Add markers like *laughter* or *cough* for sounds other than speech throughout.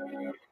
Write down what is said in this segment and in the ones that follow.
Thank you.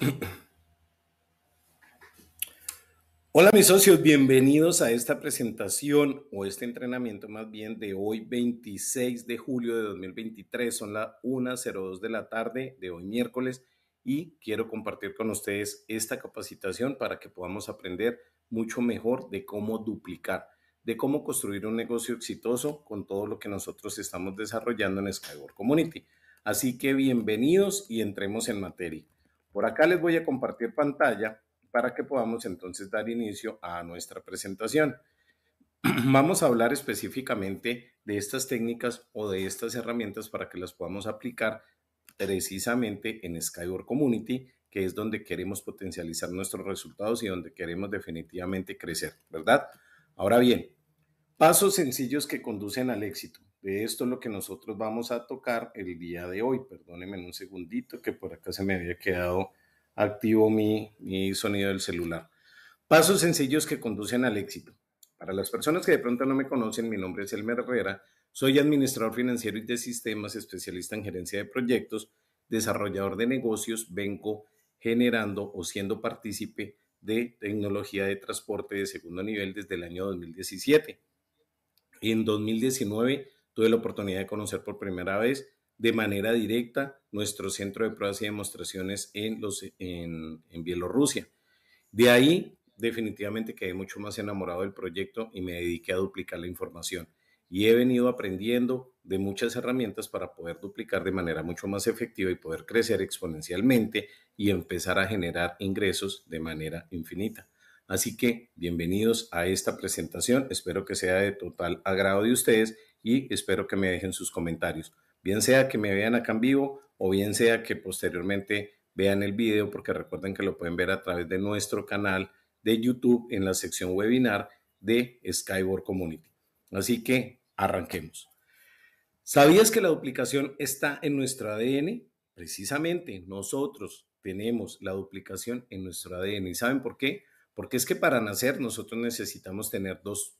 *clears throat* Hola mis socios, bienvenidos a esta presentación o este entrenamiento más bien de hoy 26 de julio de 2023. Son las 1.02 de la tarde de hoy miércoles y quiero compartir con ustedes esta capacitación para que podamos aprender mucho mejor de cómo duplicar, de cómo construir un negocio exitoso con todo lo que nosotros estamos desarrollando en Skyward Community. Así que bienvenidos y entremos en materia. Por acá les voy a compartir pantalla para que podamos entonces dar inicio a nuestra presentación. *clears throat* Vamos a hablar específicamente de estas técnicas o de estas herramientas para que las podamos aplicar precisamente en Skyward Community, que es donde queremos potencializar nuestros resultados y donde queremos definitivamente crecer, ¿verdad? Ahora bien, pasos sencillos que conducen al éxito. De esto es lo que nosotros vamos a tocar el día de hoy. Perdónenme en un segundito que por acá se me había quedado activo mi, sonido del celular. Pasos sencillos que conducen al éxito. Para las personas que de pronto no me conocen, mi nombre es Elmer Herrera, soy administrador financiero y de sistemas, especialista en gerencia de proyectos, desarrollador de negocios, vengo generando o siendo partícipe de tecnología de transporte de segundo nivel desde el año 2017. En 2019 tuve la oportunidad de conocer por primera vez de manera directa nuestro centro de pruebas y demostraciones en, los, en, Bielorrusia. De ahí, definitivamente quedé mucho más enamorado del proyecto y me dediqué a duplicar la información. Y he venido aprendiendo de muchas herramientas para poder duplicar de manera mucho más efectiva y poder crecer exponencialmente y empezar a generar ingresos de manera infinita. Así que bienvenidos a esta presentación. Espero que sea de total agrado de ustedes y espero que me dejen sus comentarios, bien sea que me vean acá en vivo o bien sea que posteriormente vean el video porque recuerden que lo pueden ver a través de nuestro canal de YouTube en la sección webinar de Skyboard Community. Así que arranquemos. ¿Sabías que la duplicación está en nuestro ADN? Precisamente nosotros tenemos la duplicación en nuestro ADN. ¿Y saben por qué? Porque es que para nacer nosotros necesitamos tener dos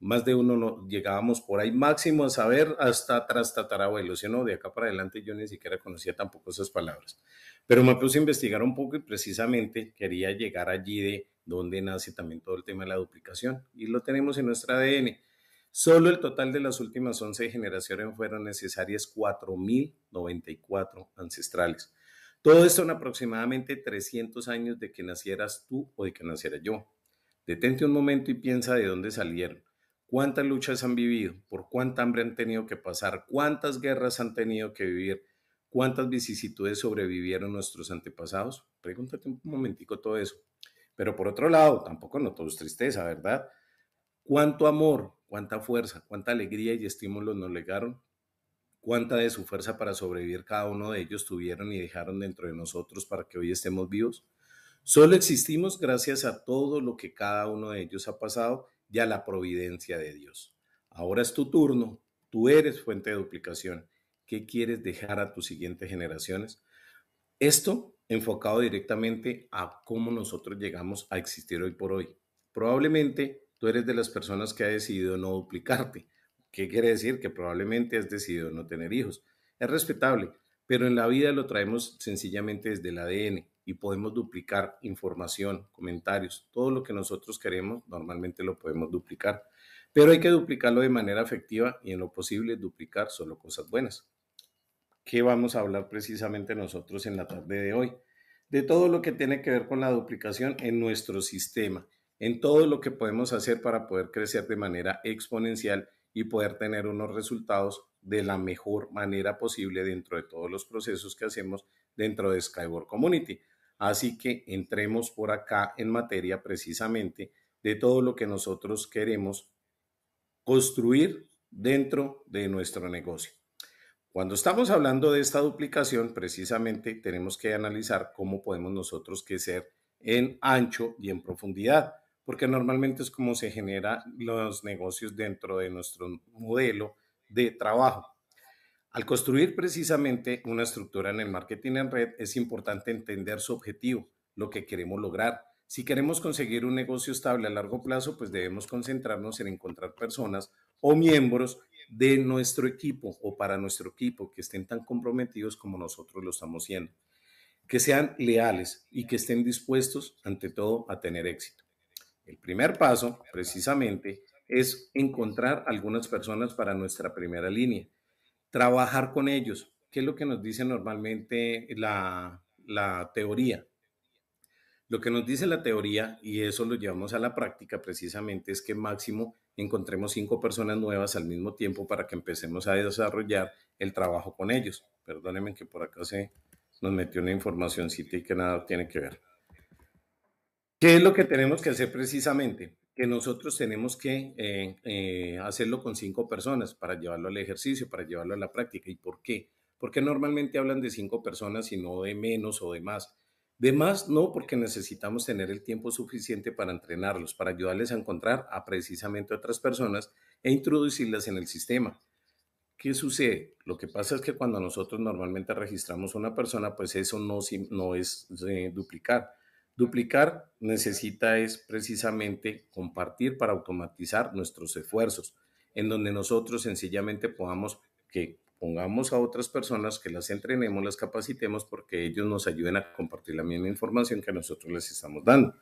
más de uno llegábamos por ahí, máximo a saber hasta tras si ¿no? De acá para adelante yo ni siquiera conocía tampoco esas palabras. Pero me puse a investigar un poco y precisamente quería llegar allí de donde nace también todo el tema de la duplicación. Y lo tenemos en nuestra ADN. Solo el total de las últimas 11 generaciones fueron necesarias 4.094 ancestrales. Todo esto en aproximadamente 300 años de que nacieras tú o de que naciera yo. Detente un momento y piensa de dónde salieron cuántas luchas han vivido, por cuánta hambre han tenido que pasar, cuántas guerras han tenido que vivir, cuántas vicisitudes sobrevivieron nuestros antepasados. Pregúntate un momentico todo eso. Pero por otro lado, tampoco no todo es tristeza, ¿verdad? ¿Cuánto amor, cuánta fuerza, cuánta alegría y estímulo nos legaron? ¿Cuánta de su fuerza para sobrevivir cada uno de ellos tuvieron y dejaron dentro de nosotros para que hoy estemos vivos? Solo existimos gracias a todo lo que cada uno de ellos ha pasado ya la providencia de Dios. Ahora es tu turno, tú eres fuente de duplicación. ¿Qué quieres dejar a tus siguientes generaciones? Esto enfocado directamente a cómo nosotros llegamos a existir hoy por hoy. Probablemente tú eres de las personas que ha decidido no duplicarte. ¿Qué quiere decir? Que probablemente has decidido no tener hijos. Es respetable, pero en la vida lo traemos sencillamente desde el ADN y podemos duplicar información, comentarios, todo lo que nosotros queremos, normalmente lo podemos duplicar, pero hay que duplicarlo de manera efectiva y en lo posible duplicar solo cosas buenas. ¿Qué vamos a hablar precisamente nosotros en la tarde de hoy? De todo lo que tiene que ver con la duplicación en nuestro sistema, en todo lo que podemos hacer para poder crecer de manera exponencial y poder tener unos resultados de la mejor manera posible dentro de todos los procesos que hacemos dentro de Skyboard Community. Así que entremos por acá en materia precisamente de todo lo que nosotros queremos construir dentro de nuestro negocio. Cuando estamos hablando de esta duplicación, precisamente tenemos que analizar cómo podemos nosotros crecer en ancho y en profundidad, porque normalmente es como se generan los negocios dentro de nuestro modelo de trabajo. Al construir precisamente una estructura en el marketing en red, es importante entender su objetivo, lo que queremos lograr. Si queremos conseguir un negocio estable a largo plazo, pues debemos concentrarnos en encontrar personas o miembros de nuestro equipo o para nuestro equipo que estén tan comprometidos como nosotros lo estamos siendo, que sean leales y que estén dispuestos ante todo a tener éxito. El primer paso, precisamente, es encontrar algunas personas para nuestra primera línea Trabajar con ellos. ¿Qué es lo que nos dice normalmente la, teoría? Lo que nos dice la teoría, y eso lo llevamos a la práctica precisamente, es que máximo encontremos cinco personas nuevas al mismo tiempo para que empecemos a desarrollar el trabajo con ellos. Perdónenme que por acá se nos metió una informacióncita y que nada tiene que ver. ¿Qué es lo que tenemos que hacer precisamente? que nosotros tenemos que eh, eh, hacerlo con cinco personas para llevarlo al ejercicio, para llevarlo a la práctica. ¿Y por qué? Porque normalmente hablan de cinco personas y no de menos o de más. De más no, porque necesitamos tener el tiempo suficiente para entrenarlos, para ayudarles a encontrar a precisamente otras personas e introducirlas en el sistema. ¿Qué sucede? Lo que pasa es que cuando nosotros normalmente registramos una persona, pues eso no, no es eh, duplicar Duplicar necesita es precisamente compartir para automatizar nuestros esfuerzos, en donde nosotros sencillamente podamos que pongamos a otras personas, que las entrenemos, las capacitemos, porque ellos nos ayuden a compartir la misma información que nosotros les estamos dando.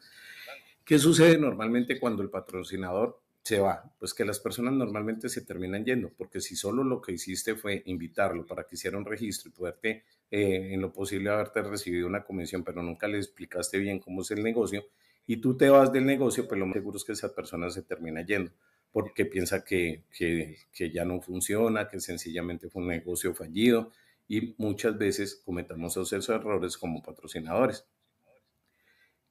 ¿Qué sucede normalmente cuando el patrocinador se va, pues que las personas normalmente se terminan yendo, porque si solo lo que hiciste fue invitarlo para que hiciera un registro y poderte, eh, en lo posible, haberte recibido una comisión, pero nunca le explicaste bien cómo es el negocio, y tú te vas del negocio, pues lo más seguro es que esa persona se termina yendo, porque piensa que, que, que ya no funciona, que sencillamente fue un negocio fallido, y muchas veces cometemos esos errores como patrocinadores.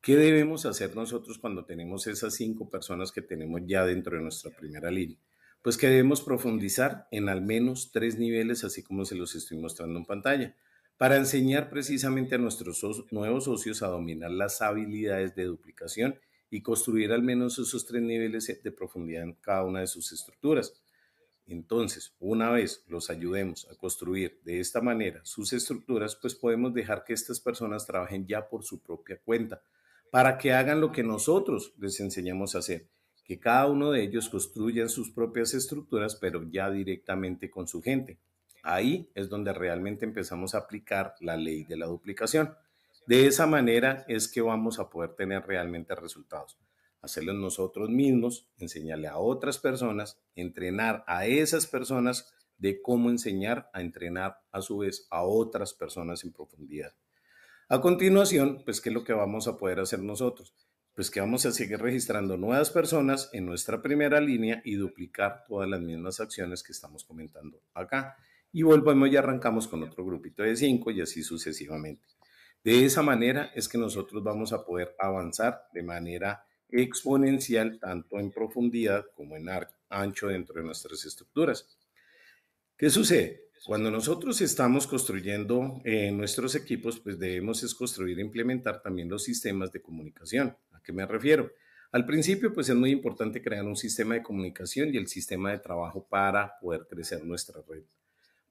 ¿Qué debemos hacer nosotros cuando tenemos esas cinco personas que tenemos ya dentro de nuestra primera línea? Pues que debemos profundizar en al menos tres niveles, así como se los estoy mostrando en pantalla, para enseñar precisamente a nuestros nuevos socios a dominar las habilidades de duplicación y construir al menos esos tres niveles de profundidad en cada una de sus estructuras. Entonces, una vez los ayudemos a construir de esta manera sus estructuras, pues podemos dejar que estas personas trabajen ya por su propia cuenta, para que hagan lo que nosotros les enseñamos a hacer, que cada uno de ellos construya sus propias estructuras, pero ya directamente con su gente. Ahí es donde realmente empezamos a aplicar la ley de la duplicación. De esa manera es que vamos a poder tener realmente resultados. Hacerlo nosotros mismos, enseñarle a otras personas, entrenar a esas personas de cómo enseñar a entrenar a su vez a otras personas en profundidad. A continuación, pues, ¿qué es lo que vamos a poder hacer nosotros? Pues que vamos a seguir registrando nuevas personas en nuestra primera línea y duplicar todas las mismas acciones que estamos comentando acá. Y volvemos y arrancamos con otro grupito de cinco y así sucesivamente. De esa manera es que nosotros vamos a poder avanzar de manera exponencial, tanto en profundidad como en ancho dentro de nuestras estructuras. ¿Qué sucede? Cuando nosotros estamos construyendo eh, nuestros equipos, pues debemos es construir e implementar también los sistemas de comunicación. ¿A qué me refiero? Al principio, pues es muy importante crear un sistema de comunicación y el sistema de trabajo para poder crecer nuestra red,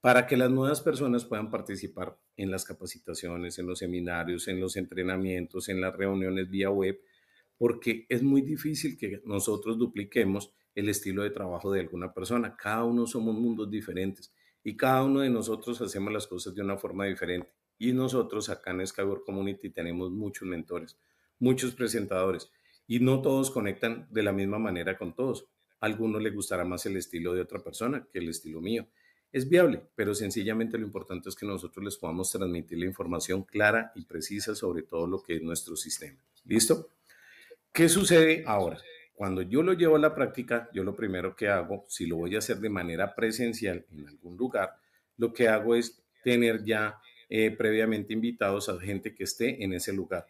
para que las nuevas personas puedan participar en las capacitaciones, en los seminarios, en los entrenamientos, en las reuniones vía web, porque es muy difícil que nosotros dupliquemos el estilo de trabajo de alguna persona. Cada uno somos mundos diferentes y cada uno de nosotros hacemos las cosas de una forma diferente. Y nosotros acá en Skyward Community tenemos muchos mentores, muchos presentadores y no todos conectan de la misma manera con todos. A algunos les gustará más el estilo de otra persona que el estilo mío. Es viable, pero sencillamente lo importante es que nosotros les podamos transmitir la información clara y precisa sobre todo lo que es nuestro sistema. ¿Listo? ¿Qué sucede ahora? Cuando yo lo llevo a la práctica, yo lo primero que hago, si lo voy a hacer de manera presencial en algún lugar, lo que hago es tener ya eh, previamente invitados a gente que esté en ese lugar.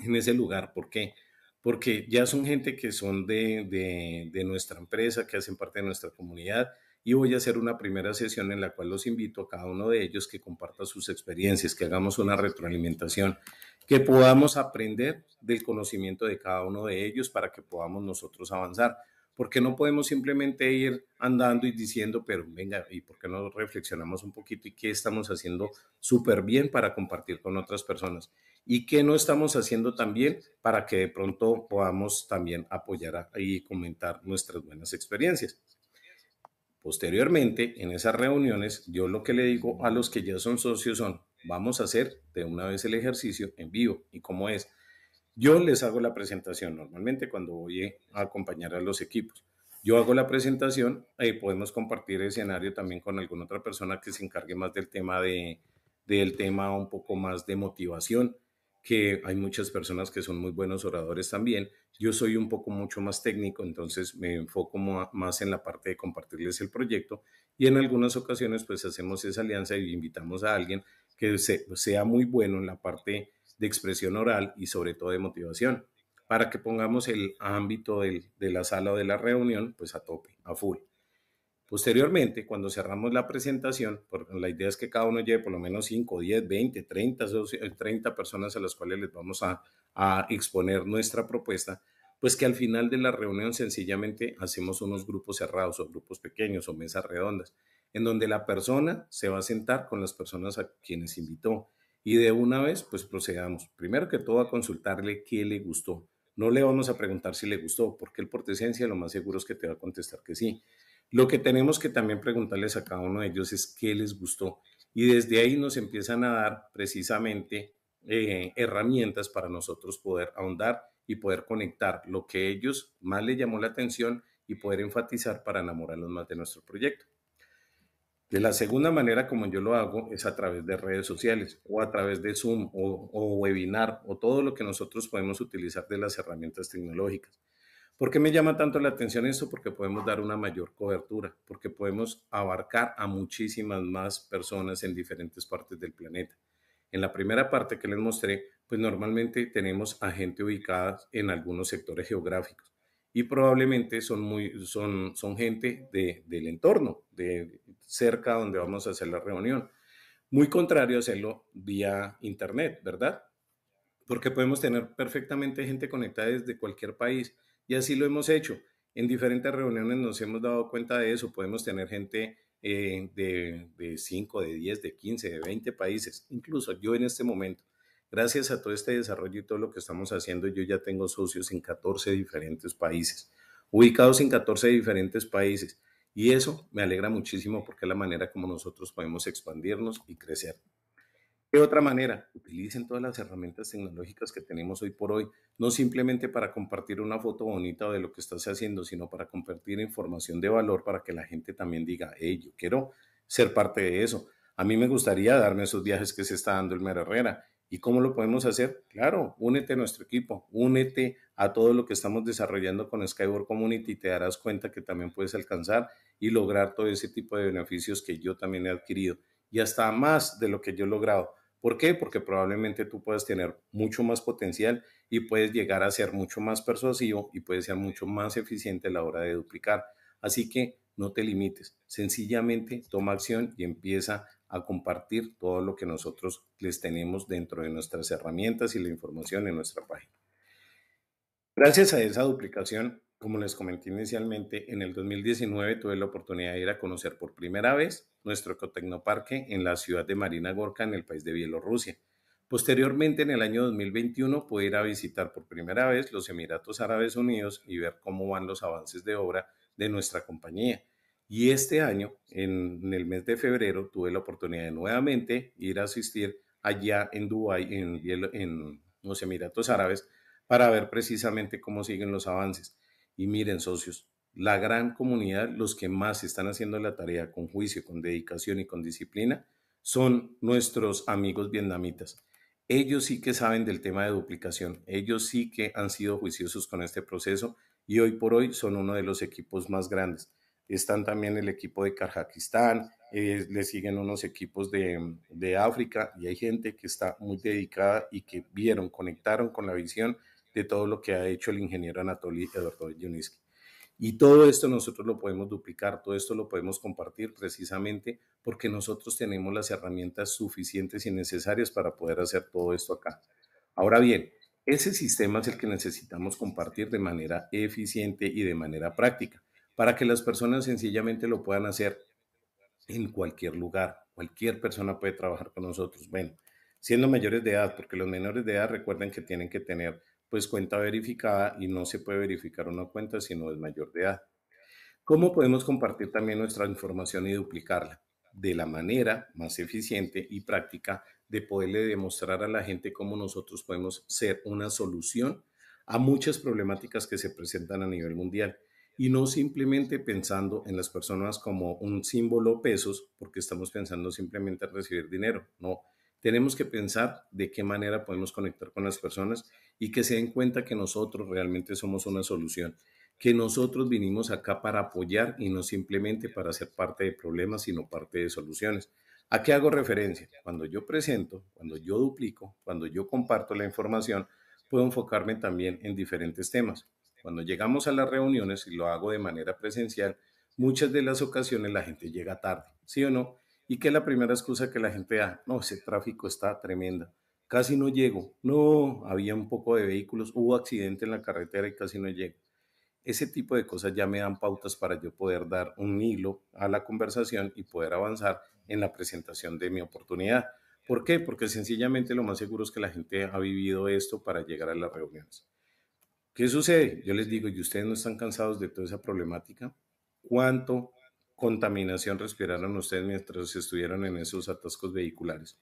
En ese lugar, ¿por qué? Porque ya son gente que son de, de, de nuestra empresa, que hacen parte de nuestra comunidad y voy a hacer una primera sesión en la cual los invito a cada uno de ellos que comparta sus experiencias, que hagamos una retroalimentación, que podamos aprender del conocimiento de cada uno de ellos para que podamos nosotros avanzar. Porque no podemos simplemente ir andando y diciendo, pero venga, ¿y por qué no reflexionamos un poquito y qué estamos haciendo súper bien para compartir con otras personas? ¿Y qué no estamos haciendo también para que de pronto podamos también apoyar y comentar nuestras buenas experiencias? Posteriormente, en esas reuniones, yo lo que le digo a los que ya son socios son, vamos a hacer de una vez el ejercicio en vivo. ¿Y cómo es? Yo les hago la presentación normalmente cuando voy a acompañar a los equipos. Yo hago la presentación y eh, podemos compartir el escenario también con alguna otra persona que se encargue más del tema de, del tema un poco más de motivación que hay muchas personas que son muy buenos oradores también. Yo soy un poco mucho más técnico, entonces me enfoco más en la parte de compartirles el proyecto y en algunas ocasiones pues hacemos esa alianza y invitamos a alguien que sea muy bueno en la parte de expresión oral y sobre todo de motivación, para que pongamos el ámbito de la sala o de la reunión pues a tope, a full. Posteriormente, cuando cerramos la presentación, la idea es que cada uno lleve por lo menos 5, 10, 20, 30, 30 personas a las cuales les vamos a, exponer nuestra propuesta, pues que al final de la reunión sencillamente hacemos unos grupos cerrados o grupos pequeños o mesas redondas, en donde la persona se va a sentar con las personas a quienes invitó y de una vez pues procedamos, primero que todo a consultarle qué le gustó. No le vamos a preguntar si le gustó, porque el por decencia lo más seguro es que te va a contestar que sí. Lo que tenemos que también preguntarles a cada uno de ellos es qué les gustó. Y desde ahí nos empiezan a dar precisamente eh, herramientas para nosotros poder ahondar y poder conectar lo que a ellos más les llamó la atención y poder enfatizar para enamorarlos más de nuestro proyecto. De la segunda manera como yo lo hago es a través de redes sociales o a través de Zoom o webinar o todo lo que nosotros podemos utilizar de las herramientas tecnológicas. ¿Por qué me llama tanto la atención eso? Porque podemos dar una mayor cobertura, porque podemos abarcar a muchísimas más personas en diferentes partes del planeta. En la primera parte que les mostré, pues normalmente tenemos a gente ubicada en algunos sectores geográficos y probablemente son, muy, son, son gente del entorno, de cerca donde vamos a hacer la reunión. Muy contrario a hacerlo vía Internet, ¿verdad? Porque podemos tener perfectamente gente conectada desde cualquier país y así lo hemos hecho. En diferentes reuniones nos hemos dado cuenta de eso. Podemos tener gente eh, de, de 5, de 10, de 15, de 20 países. Incluso yo en este momento, gracias a todo este desarrollo y todo lo que estamos haciendo, yo ya tengo socios en 14 diferentes países, ubicados en 14 diferentes países. Y eso me alegra muchísimo porque es la manera como nosotros podemos expandirnos y crecer. De otra manera? Utilicen todas las herramientas tecnológicas que tenemos hoy por hoy, no simplemente para compartir una foto bonita de lo que estás haciendo, sino para compartir información de valor para que la gente también diga, hey, yo quiero ser parte de eso. A mí me gustaría darme esos viajes que se está dando el Mera Herrera. ¿Y cómo lo podemos hacer? Claro, únete a nuestro equipo, únete a todo lo que estamos desarrollando con Skyboard Community y te darás cuenta que también puedes alcanzar y lograr todo ese tipo de beneficios que yo también he adquirido y hasta más de lo que yo he logrado. ¿Por qué? Porque probablemente tú puedas tener mucho más potencial y puedes llegar a ser mucho más persuasivo y puedes ser mucho más eficiente a la hora de duplicar. Así que no te limites, sencillamente toma acción y empieza a compartir todo lo que nosotros les tenemos dentro de nuestras herramientas y la información en nuestra página. Gracias a esa duplicación, como les comenté inicialmente, en el 2019 tuve la oportunidad de ir a conocer por primera vez nuestro Ecotecnoparque en la ciudad de Marina Gorka, en el país de Bielorrusia. Posteriormente, en el año 2021, pude ir a visitar por primera vez los Emiratos Árabes Unidos y ver cómo van los avances de obra de nuestra compañía. Y este año, en, el mes de febrero, tuve la oportunidad de nuevamente ir a asistir allá en Dubái, en, en los Emiratos Árabes, para ver precisamente cómo siguen los avances. Y miren, socios, la gran comunidad, los que más están haciendo la tarea con juicio, con dedicación y con disciplina, son nuestros amigos vietnamitas. Ellos sí que saben del tema de duplicación, ellos sí que han sido juiciosos con este proceso y hoy por hoy son uno de los equipos más grandes. Están también el equipo de Kazajistán, eh, le siguen unos equipos de, de África y hay gente que está muy dedicada y que vieron, conectaron con la visión de todo lo que ha hecho el ingeniero Anatoly Eduardo Yuniski. Y todo esto nosotros lo podemos duplicar, todo esto lo podemos compartir precisamente porque nosotros tenemos las herramientas suficientes y necesarias para poder hacer todo esto acá. Ahora bien, ese sistema es el que necesitamos compartir de manera eficiente y de manera práctica para que las personas sencillamente lo puedan hacer en cualquier lugar. Cualquier persona puede trabajar con nosotros. Bueno, siendo mayores de edad, porque los menores de edad recuerden que tienen que tener pues cuenta verificada y no se puede verificar una cuenta si no es mayor de edad. ¿Cómo podemos compartir también nuestra información y duplicarla? De la manera más eficiente y práctica de poderle demostrar a la gente cómo nosotros podemos ser una solución a muchas problemáticas que se presentan a nivel mundial y no simplemente pensando en las personas como un símbolo pesos, porque estamos pensando simplemente en recibir dinero. No, tenemos que pensar de qué manera podemos conectar con las personas y que se den cuenta que nosotros realmente somos una solución, que nosotros vinimos acá para apoyar y no simplemente para ser parte de problemas, sino parte de soluciones. ¿A qué hago referencia? Cuando yo presento, cuando yo duplico, cuando yo comparto la información, puedo enfocarme también en diferentes temas. Cuando llegamos a las reuniones y lo hago de manera presencial, muchas de las ocasiones la gente llega tarde, ¿sí o no? ¿Y qué es la primera excusa que la gente da? Ah, no, ese tráfico está tremendo, Casi no llego. No, había un poco de vehículos, hubo accidente en la carretera y casi no llego. Ese tipo de cosas ya me dan pautas para yo poder dar un hilo a la conversación y poder avanzar en la presentación de mi oportunidad. ¿Por qué? Porque sencillamente lo más seguro es que la gente ha vivido esto para llegar a las reuniones. ¿Qué sucede? Yo les digo, ¿y ustedes no están cansados de toda esa problemática? ¿Cuánto contaminación respiraron ustedes mientras estuvieron en esos atascos vehiculares?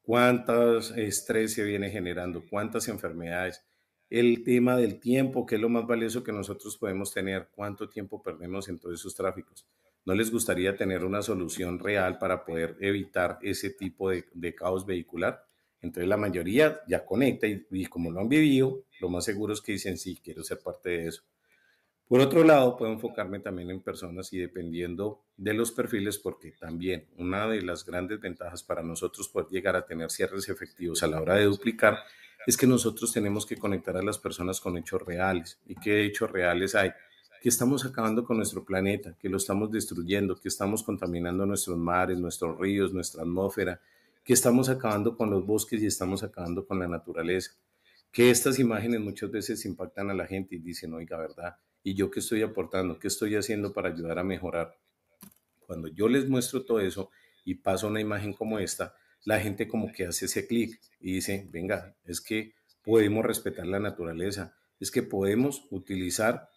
¿Cuánto estrés se viene generando? ¿Cuántas enfermedades? El tema del tiempo, que es lo más valioso que nosotros podemos tener. ¿Cuánto tiempo perdemos en todos esos tráficos? ¿No les gustaría tener una solución real para poder evitar ese tipo de, caos vehicular? Entonces la mayoría ya conecta y, y, como lo han vivido, lo más seguro es que dicen, sí, quiero ser parte de eso. Por otro lado, puedo enfocarme también en personas y dependiendo de los perfiles, porque también una de las grandes ventajas para nosotros poder llegar a tener cierres efectivos a la hora de duplicar es que nosotros tenemos que conectar a las personas con hechos reales. ¿Y qué hechos reales hay? Que estamos acabando con nuestro planeta, que lo estamos destruyendo, que estamos contaminando nuestros mares, nuestros ríos, nuestra atmósfera, que estamos acabando con los bosques y estamos acabando con la naturaleza. Que estas imágenes muchas veces impactan a la gente y dicen, oiga, ¿verdad? ¿Y yo qué estoy aportando? ¿Qué estoy haciendo para ayudar a mejorar? Cuando yo les muestro todo eso y paso una imagen como esta, la gente como que hace ese clic y dice, venga, es que podemos respetar la naturaleza, es que podemos utilizar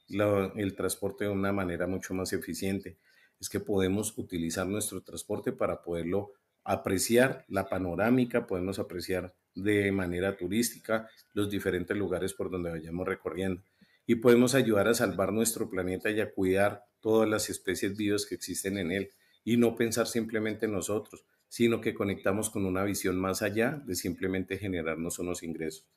el transporte de una manera mucho más eficiente, es que podemos utilizar nuestro transporte para poderlo apreciar, la panorámica, podemos apreciar de manera turística los diferentes lugares por donde vayamos recorriendo y podemos ayudar a salvar nuestro planeta y a cuidar todas las especies vivas que existen en él y no pensar simplemente en nosotros, sino que conectamos con una visión más allá de simplemente generarnos unos ingresos.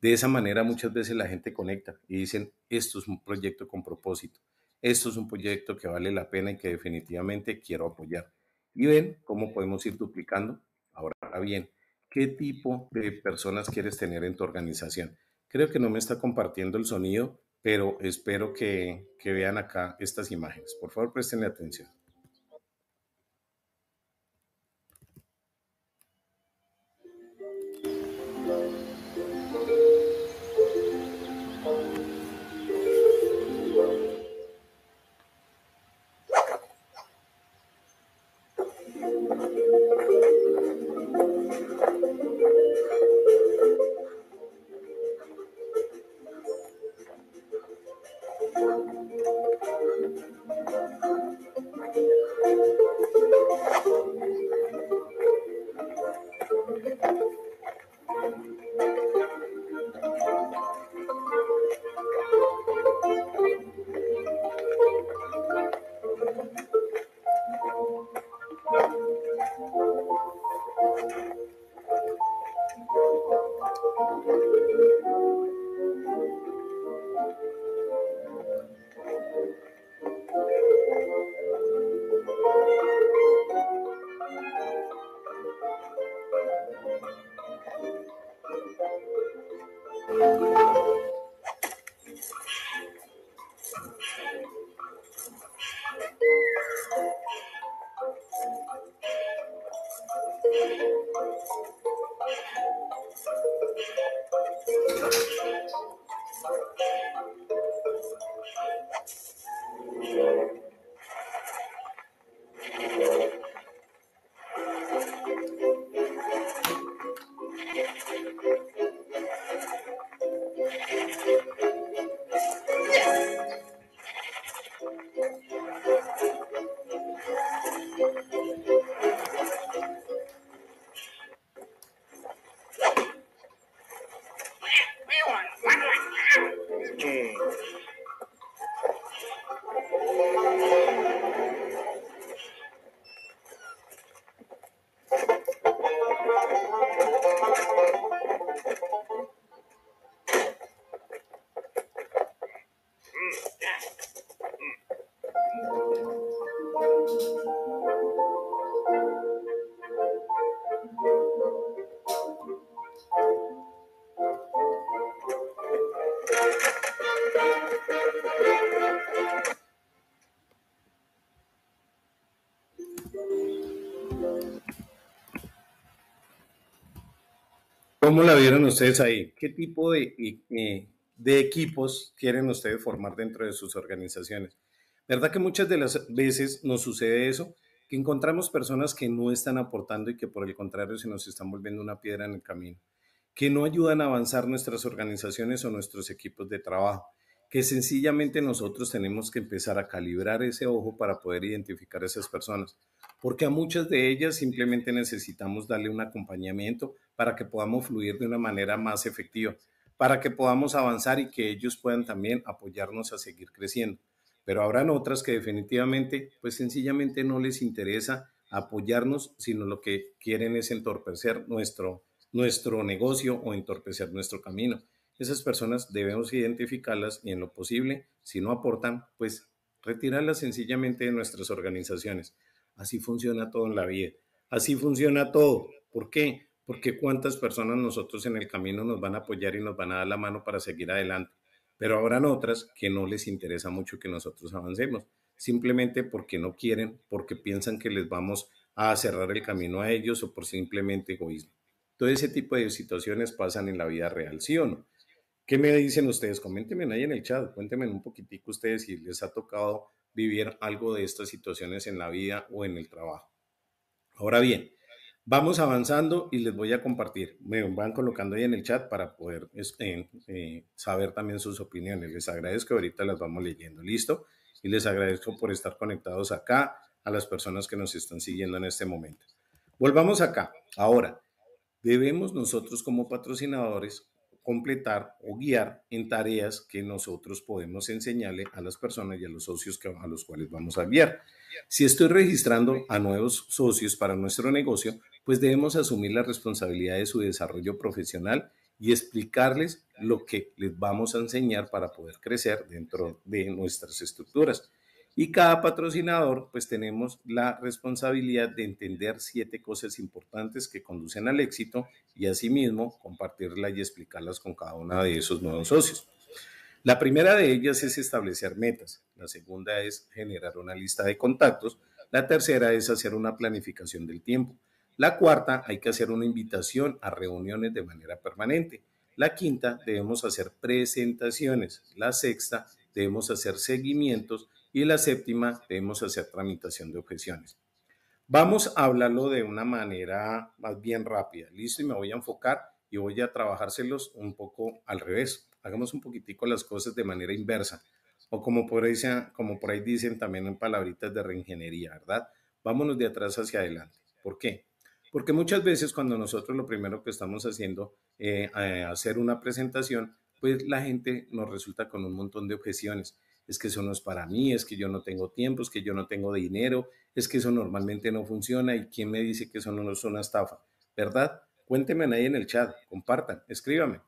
De esa manera muchas veces la gente conecta y dicen, esto es un proyecto con propósito, esto es un proyecto que vale la pena y que definitivamente quiero apoyar. Y ven cómo podemos ir duplicando. Ahora bien, ¿qué tipo de personas quieres tener en tu organización? Creo que no me está compartiendo el sonido, pero espero que, vean acá estas imágenes. Por favor, prestenle atención. ¿Cómo la vieron ustedes ahí? ¿Qué tipo de, de equipos quieren ustedes formar dentro de sus organizaciones? ¿Verdad que muchas de las veces nos sucede eso? Que encontramos personas que no están aportando y que por el contrario se nos están volviendo una piedra en el camino, que no ayudan a avanzar nuestras organizaciones o nuestros equipos de trabajo, que sencillamente nosotros tenemos que empezar a calibrar ese ojo para poder identificar a esas personas porque a muchas de ellas simplemente necesitamos darle un acompañamiento para que podamos fluir de una manera más efectiva, para que podamos avanzar y que ellos puedan también apoyarnos a seguir creciendo. Pero habrán otras que definitivamente, pues sencillamente no les interesa apoyarnos, sino lo que quieren es entorpecer nuestro, negocio o entorpecer nuestro camino. Esas personas debemos identificarlas y en lo posible, si no aportan, pues retirarlas sencillamente de nuestras organizaciones. Así funciona todo en la vida. Así funciona todo. ¿Por qué? Porque cuántas personas nosotros en el camino nos van a apoyar y nos van a dar la mano para seguir adelante. Pero habrán otras que no les interesa mucho que nosotros avancemos, simplemente porque no quieren, porque piensan que les vamos a cerrar el camino a ellos o por simplemente egoísmo. Todo ese tipo de situaciones pasan en la vida real, ¿sí o no? ¿Qué me dicen ustedes? Coméntenme ahí en el chat, cuéntenme un poquitico ustedes si les ha tocado vivir algo de estas situaciones en la vida o en el trabajo. Ahora bien, vamos avanzando y les voy a compartir. Me van colocando ahí en el chat para poder eh, eh, saber también sus opiniones. Les agradezco, ahorita las vamos leyendo, ¿listo? Y les agradezco por estar conectados acá, a las personas que nos están siguiendo en este momento. Volvamos acá. Ahora, debemos nosotros como patrocinadores completar o guiar en tareas que nosotros podemos enseñarle a las personas y a los socios a los cuales vamos a guiar. Si estoy registrando a nuevos socios para nuestro negocio, pues debemos asumir la responsabilidad de su desarrollo profesional y explicarles lo que les vamos a enseñar para poder crecer dentro de nuestras estructuras. Y cada patrocinador, pues tenemos la responsabilidad de entender siete cosas importantes que conducen al éxito y asimismo compartirlas y explicarlas con cada uno de esos nuevos socios. La primera de ellas es establecer metas, la segunda es generar una lista de contactos, la tercera es hacer una planificación del tiempo, la cuarta hay que hacer una invitación a reuniones de manera permanente, la quinta debemos hacer presentaciones, la sexta debemos hacer seguimientos, y la séptima debemos hacer tramitación de objeciones. Vamos a hablarlo de una manera más bien rápida, listo, y me voy a enfocar y voy a trabajárselos un poco al revés. Hagamos un poquitico las cosas de manera inversa, o como por ahí, como por dicen también en palabritas de reingeniería, ¿verdad? Vámonos de atrás hacia adelante. ¿Por qué? Porque muchas veces cuando nosotros lo primero que estamos haciendo es eh, eh, hacer una presentación, pues la gente nos resulta con un montón de objeciones es que eso no es para mí, es que yo no tengo tiempo, es que yo no tengo dinero, es que eso normalmente no funciona y quién me dice que eso no es una estafa, ¿verdad? Cuéntenme ahí en el chat, compartan, escríbame.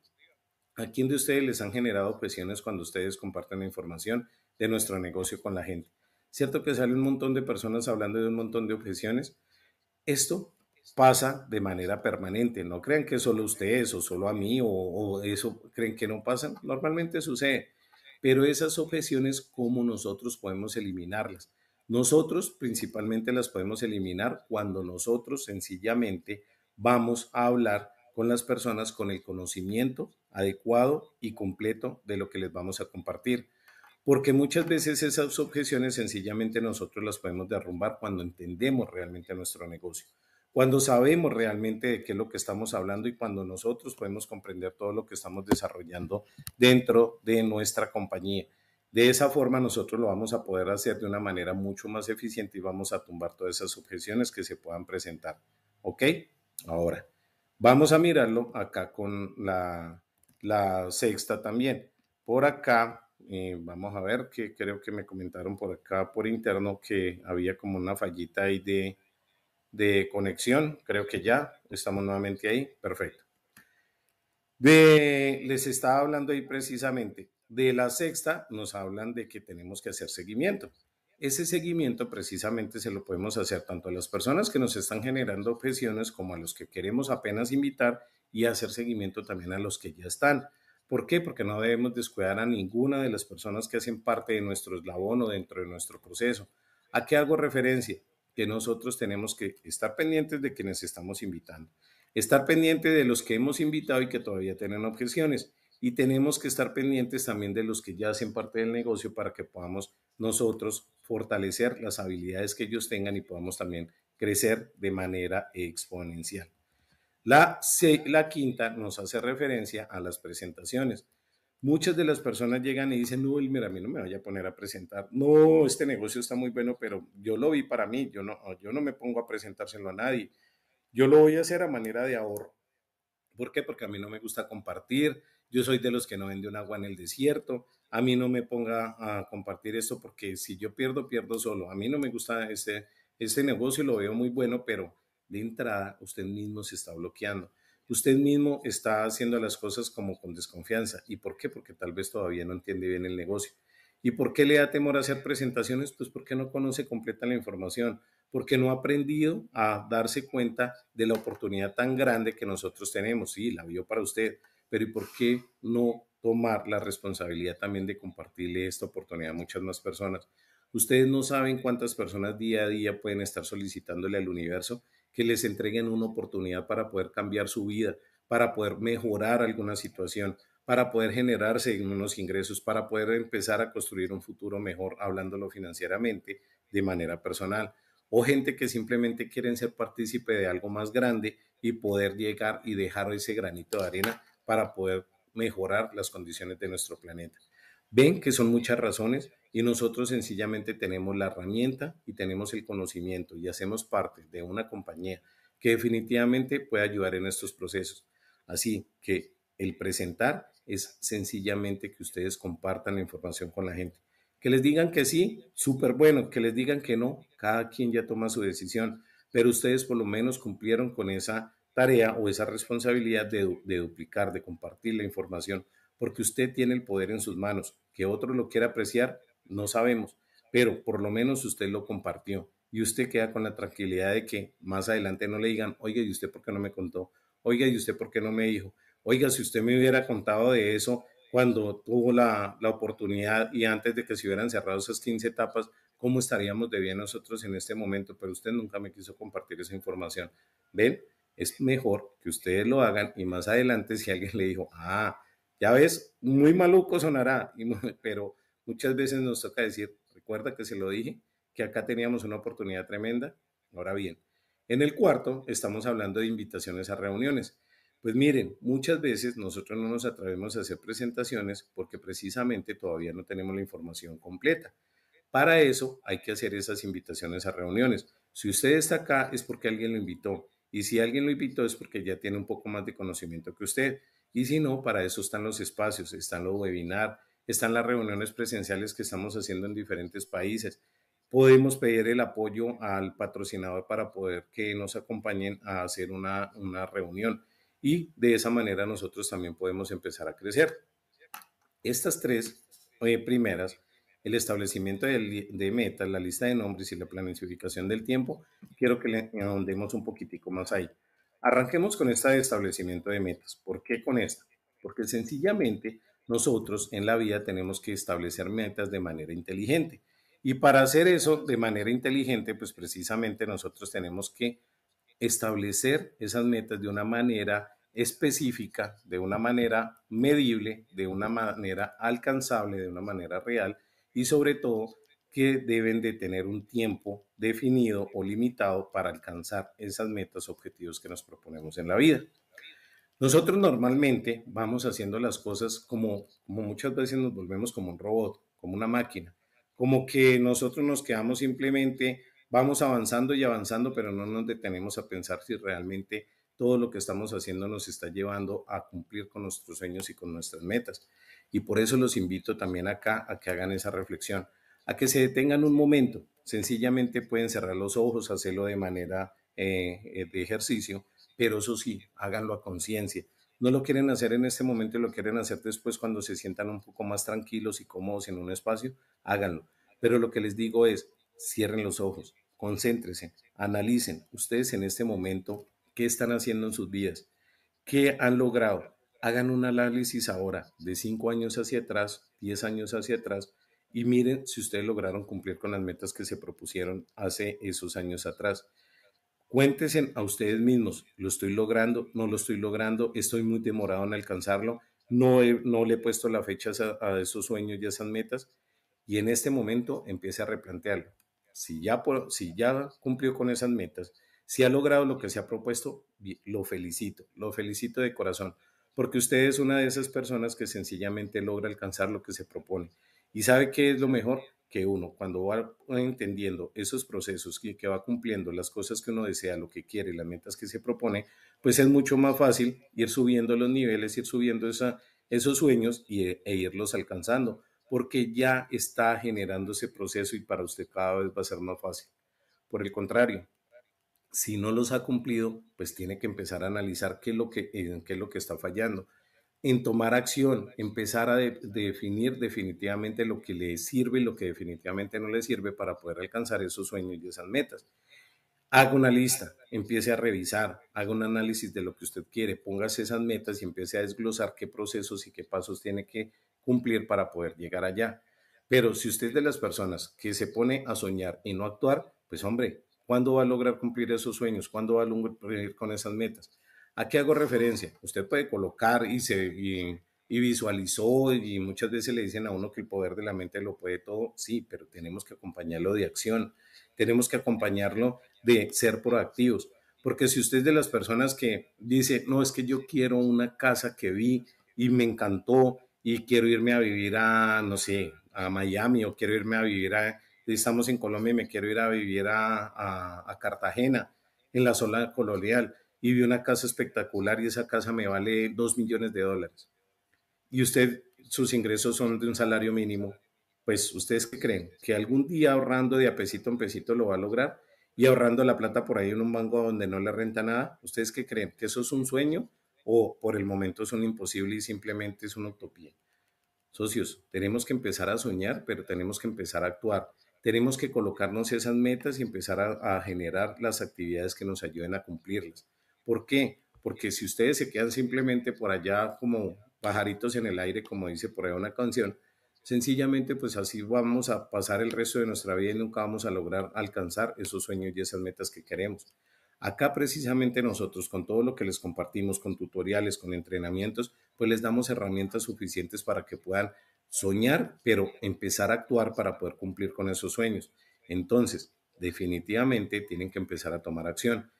¿A quién de ustedes les han generado presiones cuando ustedes comparten la información de nuestro negocio con la gente? ¿Cierto que sale un montón de personas hablando de un montón de objeciones? Esto pasa de manera permanente. No crean que solo ustedes o solo a mí o eso creen que no pasa. Normalmente sucede. Pero esas objeciones, ¿cómo nosotros podemos eliminarlas? Nosotros principalmente las podemos eliminar cuando nosotros sencillamente vamos a hablar con las personas con el conocimiento adecuado y completo de lo que les vamos a compartir. Porque muchas veces esas objeciones sencillamente nosotros las podemos derrumbar cuando entendemos realmente nuestro negocio cuando sabemos realmente de qué es lo que estamos hablando y cuando nosotros podemos comprender todo lo que estamos desarrollando dentro de nuestra compañía. De esa forma nosotros lo vamos a poder hacer de una manera mucho más eficiente y vamos a tumbar todas esas objeciones que se puedan presentar. ¿Ok? Ahora, vamos a mirarlo acá con la, la sexta también. Por acá, eh, vamos a ver que creo que me comentaron por acá por interno que había como una fallita ahí de, de conexión. Creo que ya estamos nuevamente ahí. Perfecto. De, les estaba hablando ahí precisamente. De la sexta nos hablan de que tenemos que hacer seguimiento. Ese seguimiento precisamente se lo podemos hacer tanto a las personas que nos están generando objeciones como a los que queremos apenas invitar y hacer seguimiento también a los que ya están. ¿Por qué? Porque no debemos descuidar a ninguna de las personas que hacen parte de nuestro eslabón o dentro de nuestro proceso. ¿A qué hago referencia? nosotros tenemos que estar pendientes de quienes estamos invitando, estar pendientes de los que hemos invitado y que todavía tienen objeciones y tenemos que estar pendientes también de los que ya hacen parte del negocio para que podamos nosotros fortalecer las habilidades que ellos tengan y podamos también crecer de manera exponencial. La, la quinta nos hace referencia a las presentaciones. Muchas de las personas llegan y dicen, no, mira, a mí no me voy a poner a presentar. No, este negocio está muy bueno, pero yo lo vi para mí, yo no, yo no me pongo a presentárselo a nadie. Yo lo voy a hacer a manera de ahorro. ¿Por qué? Porque a mí no me gusta compartir. Yo soy de los que no vende un agua en el desierto. A mí no me ponga a compartir eso porque si yo pierdo, pierdo solo. A mí no me gusta ese, ese negocio, lo veo muy bueno, pero de entrada usted mismo se está bloqueando usted mismo está haciendo las cosas como con desconfianza. ¿Y por qué? Porque tal vez todavía no entiende bien el negocio. ¿Y por qué le da temor hacer presentaciones? Pues porque no conoce completa la información, porque no ha aprendido a darse cuenta de la oportunidad tan grande que nosotros tenemos. Sí, la vio para usted, pero ¿y por qué no tomar la responsabilidad también de compartirle esta oportunidad a muchas más personas? Ustedes no saben cuántas personas día a día pueden estar solicitándole al universo que les entreguen una oportunidad para poder cambiar su vida, para poder mejorar alguna situación, para poder generarse unos ingresos, para poder empezar a construir un futuro mejor, hablándolo financieramente de manera personal. O gente que simplemente quieren ser partícipe de algo más grande y poder llegar y dejar ese granito de arena para poder mejorar las condiciones de nuestro planeta. Ven que son muchas razones y nosotros sencillamente tenemos la herramienta y tenemos el conocimiento y hacemos parte de una compañía que definitivamente puede ayudar en estos procesos. Así que el presentar es sencillamente que ustedes compartan la información con la gente. Que les digan que sí, súper bueno, que les digan que no, cada quien ya toma su decisión, pero ustedes por lo menos cumplieron con esa tarea o esa responsabilidad de, de duplicar, de compartir la información porque usted tiene el poder en sus manos. Que otro lo quiera apreciar, no sabemos, pero por lo menos usted lo compartió y usted queda con la tranquilidad de que más adelante no le digan, oiga, ¿y usted por qué no me contó? Oiga, ¿y usted por qué no me dijo? Oiga, si usted me hubiera contado de eso cuando tuvo la, oportunidad y antes de que se hubieran cerrado esas 15 etapas, ¿cómo estaríamos de bien nosotros en este momento? Pero usted nunca me quiso compartir esa información. ¿Ven? Es mejor que ustedes lo hagan y más adelante si alguien le dijo, ah, ya ves, muy maluco sonará, *laughs* pero muchas veces nos toca decir, recuerda que se lo dije, que acá teníamos una oportunidad tremenda. Ahora bien, en el cuarto estamos hablando de invitaciones a reuniones. Pues miren, muchas veces nosotros no nos atrevemos a hacer presentaciones porque precisamente todavía no tenemos la información completa. Para eso hay que hacer esas invitaciones a reuniones. Si usted está acá es porque alguien lo invitó y si alguien lo invitó es porque ya tiene un poco más de conocimiento que usted. Y si no, para eso están los espacios, están los webinars, están las reuniones presenciales que estamos haciendo en diferentes países. Podemos pedir el apoyo al patrocinador para poder que nos acompañen a hacer una, reunión. Y de esa manera nosotros también podemos empezar a crecer. Estas tres eh, primeras, el establecimiento de, de, metas, la lista de nombres y la planificación del tiempo, quiero que le ahondemos un poquitico más ahí. Arranquemos con de este establecimiento de metas. ¿Por qué con esta? Porque sencillamente nosotros en la vida tenemos que establecer metas de manera inteligente. Y para hacer eso de manera inteligente, pues precisamente nosotros tenemos que establecer esas metas de una manera específica, de una manera medible, de una manera alcanzable, de una manera real y sobre todo que deben de tener un tiempo definido o limitado para alcanzar esas metas, objetivos que nos proponemos en la vida. Nosotros normalmente vamos haciendo las cosas como, como muchas veces nos volvemos como un robot, como una máquina, como que nosotros nos quedamos simplemente, vamos avanzando y avanzando, pero no nos detenemos a pensar si realmente todo lo que estamos haciendo nos está llevando a cumplir con nuestros sueños y con nuestras metas. Y por eso los invito también acá a que hagan esa reflexión a que se detengan un momento. Sencillamente pueden cerrar los ojos, hacerlo de manera eh, eh, de ejercicio, pero eso sí, háganlo a conciencia. No lo quieren hacer en este momento lo quieren hacer después cuando se sientan un poco más tranquilos y cómodos en un espacio, háganlo. Pero lo que les digo es, cierren los ojos, concéntrense, analicen ustedes en este momento qué están haciendo en sus vidas, qué han logrado. Hagan un análisis ahora de cinco años hacia atrás, 10 años hacia atrás, y miren si ustedes lograron cumplir con las metas que se propusieron hace esos años atrás. Cuéntense a ustedes mismos, ¿lo estoy logrando? ¿No lo estoy logrando? ¿Estoy muy demorado en alcanzarlo? ¿No, no le he puesto la fecha a, esos sueños y a esas metas? Y en este momento empiece a replantearlo. Si ya, si ya cumplió con esas metas, si ha logrado lo que se ha propuesto, lo felicito, lo felicito de corazón, porque usted es una de esas personas que sencillamente logra alcanzar lo que se propone y sabe qué es lo mejor que uno, cuando va entendiendo esos procesos y que va cumpliendo las cosas que uno desea, lo que quiere, las metas que se propone, pues es mucho más fácil ir subiendo los niveles, ir subiendo esos sueños y, e, e irlos alcanzando, porque ya está generando ese proceso y para usted cada vez va a ser más fácil. Por el contrario, si no los ha cumplido, pues tiene que empezar a analizar qué lo que, qué es lo que está fallando en tomar acción, empezar a definir definitivamente lo que le sirve y lo que definitivamente no le sirve para poder alcanzar esos sueños y esas metas. Haga una lista, empiece a revisar, haga un análisis de lo que usted quiere, póngase esas metas y empiece a desglosar qué procesos y qué pasos tiene que cumplir para poder llegar allá. Pero si usted es de las personas que se pone a soñar y no actuar, pues hombre, ¿cuándo va a lograr cumplir esos sueños? ¿Cuándo va a lograr con esas metas? ¿A qué hago referencia? Usted puede colocar y, se, y, visualizó y muchas veces le dicen a uno que el poder de la mente lo puede todo, sí, pero tenemos que acompañarlo de acción, tenemos que acompañarlo de ser proactivos, porque si usted es de las personas que dice, no, es que yo quiero una casa que vi y me encantó y quiero irme a vivir a, no sé, a Miami o quiero irme a vivir a, estamos en Colombia y me quiero ir a vivir a, a Cartagena, en la zona colonial y vi una casa espectacular y esa casa me vale 2 millones de dólares. Y usted, sus ingresos son de un salario mínimo. Pues, ¿ustedes qué creen? ¿Que algún día ahorrando de a pesito en pesito lo va a lograr? Y ahorrando la plata por ahí en un banco donde no le renta nada. ¿Ustedes qué creen? ¿Que eso es un sueño? ¿O por el momento es un imposible y simplemente es una utopía? Socios, tenemos que empezar a soñar, pero tenemos que empezar a actuar tenemos que colocarnos esas metas y empezar a, generar las actividades que nos ayuden a cumplirlas. ¿Por qué? Porque si ustedes se quedan simplemente por allá como pajaritos en el aire, como dice por ahí una canción, sencillamente pues así vamos a pasar el resto de nuestra vida y nunca vamos a lograr alcanzar esos sueños y esas metas que queremos. Acá precisamente nosotros con todo lo que les compartimos, con tutoriales, con entrenamientos, pues les damos herramientas suficientes para que puedan soñar, pero empezar a actuar para poder cumplir con esos sueños. Entonces, definitivamente tienen que empezar a tomar acción.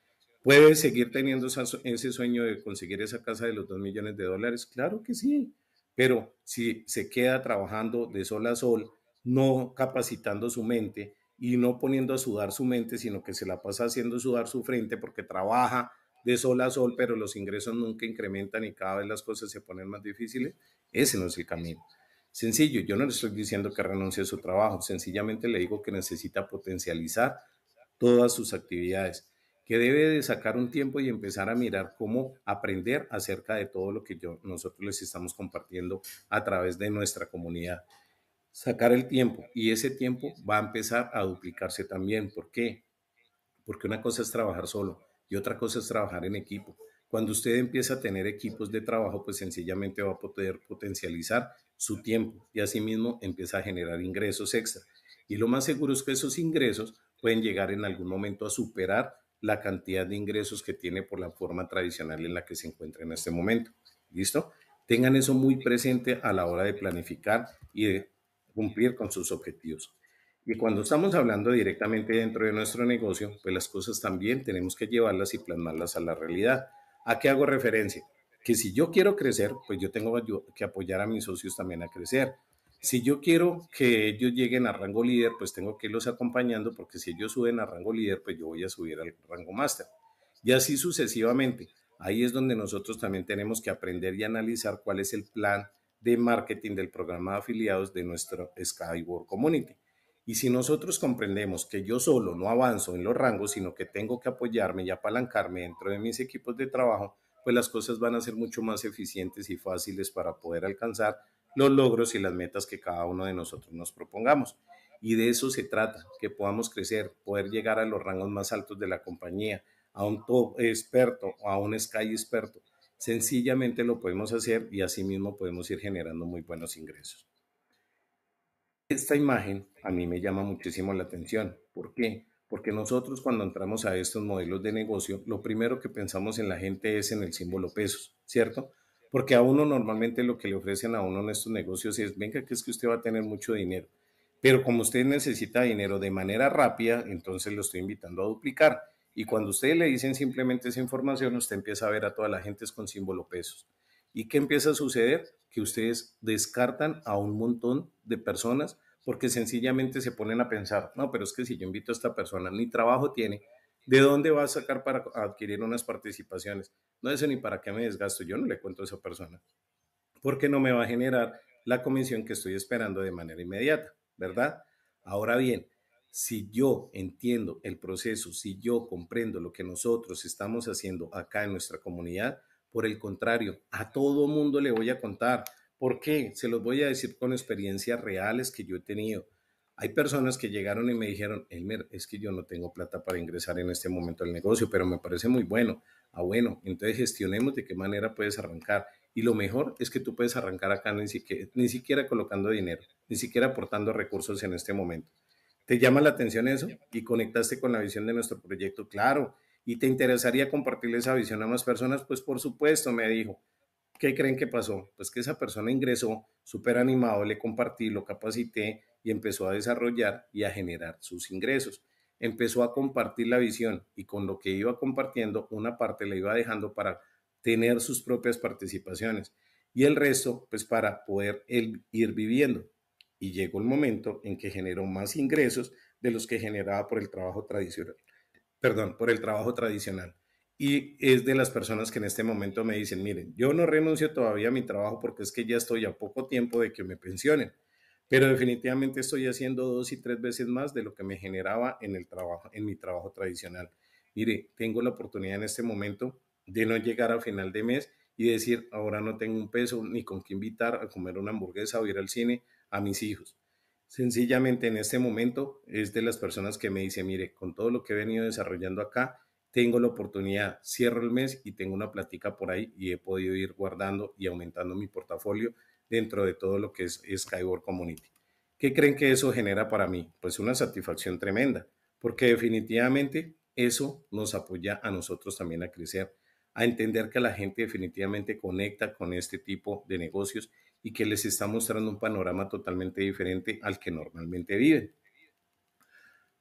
¿Puede seguir teniendo ese sueño de conseguir esa casa de los 2 millones de dólares? Claro que sí, pero si se queda trabajando de sol a sol, no capacitando su mente y no poniendo a sudar su mente, sino que se la pasa haciendo sudar su frente porque trabaja de sol a sol, pero los ingresos nunca incrementan y cada vez las cosas se ponen más difíciles, ese no es el camino. Sencillo, yo no le estoy diciendo que renuncie a su trabajo, sencillamente le digo que necesita potencializar todas sus actividades que debe de sacar un tiempo y empezar a mirar cómo aprender acerca de todo lo que yo, nosotros les estamos compartiendo a través de nuestra comunidad. Sacar el tiempo y ese tiempo va a empezar a duplicarse también. ¿Por qué? Porque una cosa es trabajar solo y otra cosa es trabajar en equipo. Cuando usted empieza a tener equipos de trabajo, pues sencillamente va a poder potencializar su tiempo y asimismo empieza a generar ingresos extra. Y lo más seguro es que esos ingresos pueden llegar en algún momento a superar la cantidad de ingresos que tiene por la forma tradicional en la que se encuentra en este momento. ¿Listo? Tengan eso muy presente a la hora de planificar y de cumplir con sus objetivos. Y cuando estamos hablando directamente dentro de nuestro negocio, pues las cosas también tenemos que llevarlas y plasmarlas a la realidad. ¿A qué hago referencia? Que si yo quiero crecer, pues yo tengo que apoyar a mis socios también a crecer si yo quiero que ellos lleguen a rango líder, pues tengo que irlos acompañando porque si ellos suben a rango líder, pues yo voy a subir al rango máster. Y así sucesivamente. Ahí es donde nosotros también tenemos que aprender y analizar cuál es el plan de marketing del programa de afiliados de nuestro Skyboard Community. Y si nosotros comprendemos que yo solo no avanzo en los rangos, sino que tengo que apoyarme y apalancarme dentro de mis equipos de trabajo, pues las cosas van a ser mucho más eficientes y fáciles para poder alcanzar los logros y las metas que cada uno de nosotros nos propongamos. Y de eso se trata, que podamos crecer, poder llegar a los rangos más altos de la compañía, a un top experto o a un sky experto. Sencillamente lo podemos hacer y asimismo podemos ir generando muy buenos ingresos. Esta imagen a mí me llama muchísimo la atención. ¿Por qué? Porque nosotros cuando entramos a estos modelos de negocio, lo primero que pensamos en la gente es en el símbolo pesos, ¿cierto? Porque a uno normalmente lo que le ofrecen a uno en estos negocios es, venga, que es que usted va a tener mucho dinero. Pero como usted necesita dinero de manera rápida, entonces lo estoy invitando a duplicar. Y cuando ustedes le dicen simplemente esa información, usted empieza a ver a toda la gente con símbolo pesos. ¿Y qué empieza a suceder? Que ustedes descartan a un montón de personas porque sencillamente se ponen a pensar, no, pero es que si yo invito a esta persona, ni trabajo tiene, ¿De dónde va a sacar para adquirir unas participaciones? No sé ni para qué me desgasto, yo no le cuento a esa persona, porque no me va a generar la comisión que estoy esperando de manera inmediata, ¿verdad? Ahora bien, si yo entiendo el proceso, si yo comprendo lo que nosotros estamos haciendo acá en nuestra comunidad, por el contrario, a todo mundo le voy a contar. ¿Por qué? Se los voy a decir con experiencias reales que yo he tenido hay personas que llegaron y me dijeron, Elmer, es que yo no tengo plata para ingresar en este momento al negocio, pero me parece muy bueno. Ah, bueno, entonces gestionemos de qué manera puedes arrancar. Y lo mejor es que tú puedes arrancar acá ni siquiera, ni siquiera colocando dinero, ni siquiera aportando recursos en este momento. ¿Te llama la atención eso? Y conectaste con la visión de nuestro proyecto, claro. ¿Y te interesaría compartirle esa visión a más personas? Pues por supuesto, me dijo. ¿Qué creen que pasó? Pues que esa persona ingresó súper animado, le compartí, lo capacité, y empezó a desarrollar y a generar sus ingresos. Empezó a compartir la visión y con lo que iba compartiendo, una parte la iba dejando para tener sus propias participaciones y el resto, pues para poder ir viviendo. Y llegó el momento en que generó más ingresos de los que generaba por el trabajo tradicional. Perdón, por el trabajo tradicional. Y es de las personas que en este momento me dicen, miren, yo no renuncio todavía a mi trabajo porque es que ya estoy a poco tiempo de que me pensionen pero definitivamente estoy haciendo dos y tres veces más de lo que me generaba en el trabajo, en mi trabajo tradicional. Mire, tengo la oportunidad en este momento de no llegar al final de mes y decir, ahora no tengo un peso ni con qué invitar a comer una hamburguesa o ir al cine a mis hijos. Sencillamente en este momento es de las personas que me dice, mire, con todo lo que he venido desarrollando acá, tengo la oportunidad, cierro el mes y tengo una plática por ahí y he podido ir guardando y aumentando mi portafolio dentro de todo lo que es, Skyward Community. ¿Qué creen que eso genera para mí? Pues una satisfacción tremenda, porque definitivamente eso nos apoya a nosotros también a crecer, a entender que la gente definitivamente conecta con este tipo de negocios y que les está mostrando un panorama totalmente diferente al que normalmente viven.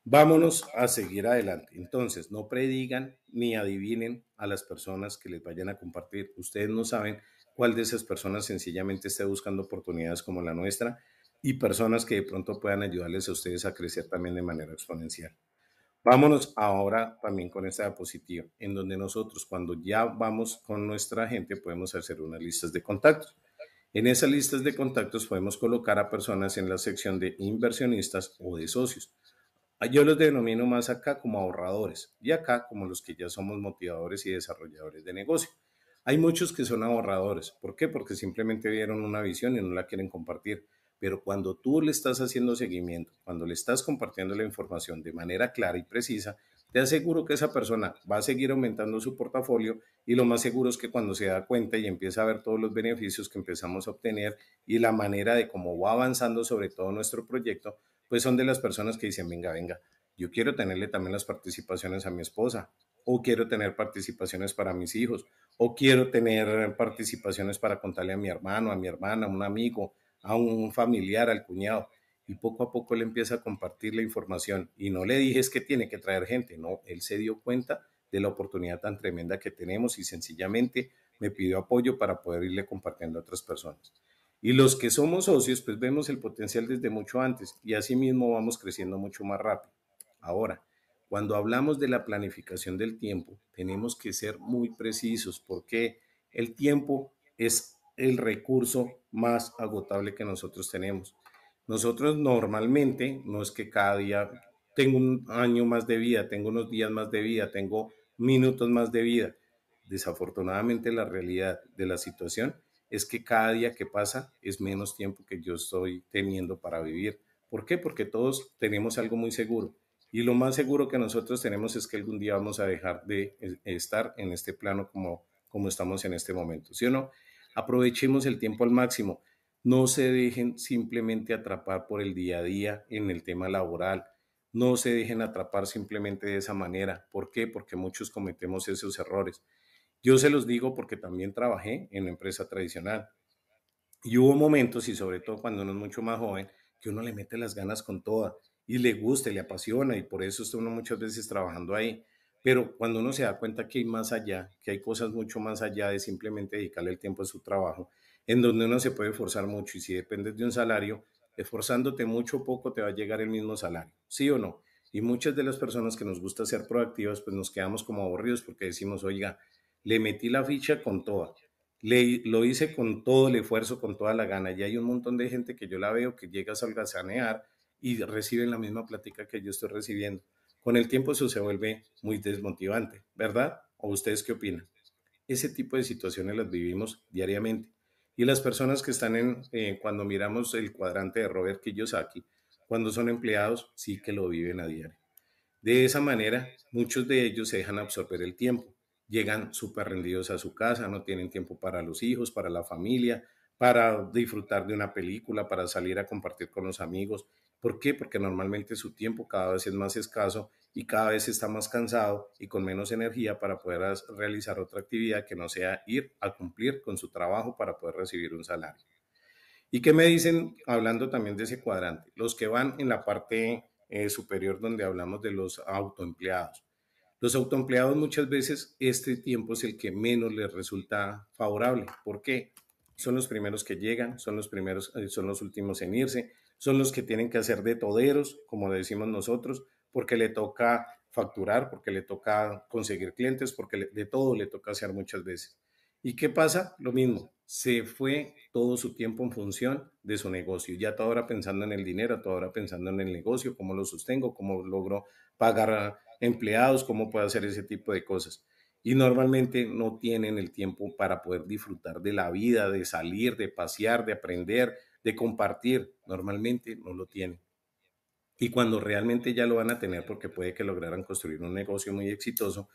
Vámonos a seguir adelante. Entonces, no predigan ni adivinen a las personas que les vayan a compartir. Ustedes no saben cuál de esas personas sencillamente esté buscando oportunidades como la nuestra y personas que de pronto puedan ayudarles a ustedes a crecer también de manera exponencial. Vámonos ahora también con esta diapositiva, en donde nosotros cuando ya vamos con nuestra gente podemos hacer unas listas de contactos. En esas listas de contactos podemos colocar a personas en la sección de inversionistas o de socios. Ah, yo los denomino más acá como ahorradores y acá como los que ya somos motivadores y desarrolladores de negocio. Hay muchos que son ahorradores. ¿Por qué? Porque simplemente vieron una visión y no la quieren compartir. Pero cuando tú le estás haciendo seguimiento, cuando le estás compartiendo la información de manera clara y precisa, te aseguro que esa persona va a seguir aumentando su portafolio y lo más seguro es que cuando se da cuenta y empieza a ver todos los beneficios que empezamos a obtener y la manera de cómo va avanzando sobre todo nuestro proyecto, pues son de las personas que dicen, venga, venga, yo quiero tenerle también las participaciones a mi esposa, o quiero tener participaciones para mis hijos, o quiero tener participaciones para contarle a mi hermano, a mi hermana, a un amigo, a un familiar, al cuñado. Y poco a poco le empieza a compartir la información. Y no le dije es que tiene que traer gente, no, él se dio cuenta de la oportunidad tan tremenda que tenemos y sencillamente me pidió apoyo para poder irle compartiendo a otras personas. Y los que somos socios, pues vemos el potencial desde mucho antes y así mismo vamos creciendo mucho más rápido. Ahora, cuando hablamos de la planificación del tiempo, tenemos que ser muy precisos porque el tiempo es el recurso más agotable que nosotros tenemos. Nosotros normalmente, no es que cada día tengo un año más de vida, tengo unos días más de vida, tengo minutos más de vida. Desafortunadamente la realidad de la situación es que cada día que pasa es menos tiempo que yo estoy teniendo para vivir. ¿Por qué? Porque todos tenemos algo muy seguro y lo más seguro que nosotros tenemos es que algún día vamos a dejar de estar en este plano como, como estamos en este momento, Si o no? Aprovechemos el tiempo al máximo. No se dejen simplemente atrapar por el día a día en el tema laboral. No se dejen atrapar simplemente de esa manera. ¿Por qué? Porque muchos cometemos esos errores. Yo se los digo porque también trabajé en una empresa tradicional. Y hubo momentos, y sobre todo cuando uno es mucho más joven, que uno le mete las ganas con toda y le gusta y le apasiona y por eso está uno muchas veces trabajando ahí. Pero cuando uno se da cuenta que hay más allá, que hay cosas mucho más allá de simplemente dedicarle el tiempo a su trabajo, en donde uno se puede forzar mucho y si dependes de un salario, esforzándote mucho o poco te va a llegar el mismo salario, ¿sí o no? Y muchas de las personas que nos gusta ser proactivas, pues nos quedamos como aburridos porque decimos, oiga, le metí la ficha con toda, le, lo hice con todo el esfuerzo, con toda la gana. Y hay un montón de gente que yo la veo que llega a salgazanear y reciben la misma plática que yo estoy recibiendo. Con el tiempo eso se vuelve muy desmotivante, ¿verdad? ¿O ustedes qué opinan? Ese tipo de situaciones las vivimos diariamente. Y las personas que están en, eh, cuando miramos el cuadrante de Robert Kiyosaki, cuando son empleados, sí que lo viven a diario. De esa manera, muchos de ellos se dejan absorber el tiempo. Llegan súper rendidos a su casa, no tienen tiempo para los hijos, para la familia, para disfrutar de una película, para salir a compartir con los amigos ¿Por qué? Porque normalmente su tiempo cada vez es más escaso y cada vez está más cansado y con menos energía para poder realizar otra actividad que no sea ir a cumplir con su trabajo para poder recibir un salario. ¿Y qué me dicen hablando también de ese cuadrante? Los que van en la parte eh, superior donde hablamos de los autoempleados. Los autoempleados muchas veces este tiempo es el que menos les resulta favorable. ¿Por qué? Son los primeros que llegan, son los primeros, eh, son los últimos en irse, son los que tienen que hacer de toderos, como le decimos nosotros, porque le toca facturar, porque le toca conseguir clientes, porque de todo le toca hacer muchas veces. ¿Y qué pasa? Lo mismo, se fue todo su tiempo en función de su negocio, ya toda hora pensando en el dinero, toda hora pensando en el negocio, cómo lo sostengo, cómo logro pagar a empleados, cómo puedo hacer ese tipo de cosas. Y normalmente no tienen el tiempo para poder disfrutar de la vida, de salir, de pasear, de aprender, de compartir, normalmente no lo tienen. Y cuando realmente ya lo van a tener, porque puede que lograran construir un negocio muy exitoso,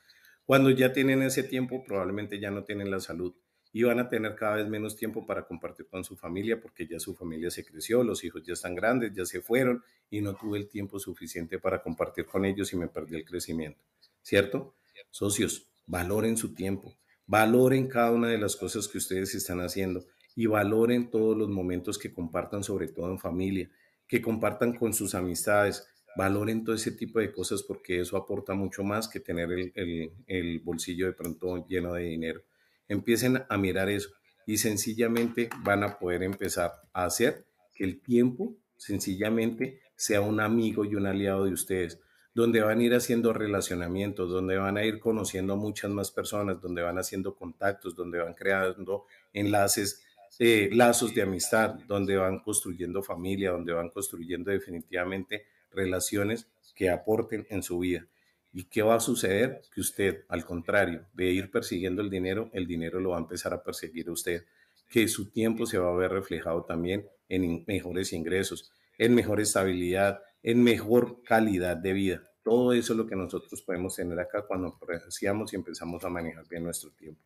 cuando ya tienen ese tiempo, probablemente ya no tienen la salud y van a tener cada vez menos tiempo para compartir con su familia porque ya su familia se creció, los hijos ya están grandes, ya se fueron y no tuve el tiempo suficiente para compartir con ellos y me perdí el crecimiento. ¿Cierto? Socios, valoren su tiempo, valoren cada una de las cosas que ustedes están haciendo y valoren todos los momentos que compartan, sobre todo en familia, que compartan con sus amistades, valoren todo ese tipo de cosas porque eso aporta mucho más que tener el, bolsillo de pronto lleno de dinero. Empiecen a mirar eso y sencillamente van a poder empezar a hacer que el tiempo sencillamente sea un amigo y un aliado de ustedes, donde van a ir haciendo relacionamientos, donde van a ir conociendo a muchas más personas, donde van haciendo contactos, donde van creando enlaces lazos de amistad, donde van construyendo familia, donde van construyendo definitivamente relaciones que aporten en su vida. ¿Y qué va a suceder? Que usted, al contrario de ir persiguiendo el dinero, el dinero lo va a empezar a perseguir usted, que su tiempo se va a ver reflejado también en mejores ingresos, en mejor estabilidad, en mejor calidad de vida. Todo eso es lo que nosotros podemos tener acá cuando apreciamos y empezamos a manejar bien nuestro tiempo.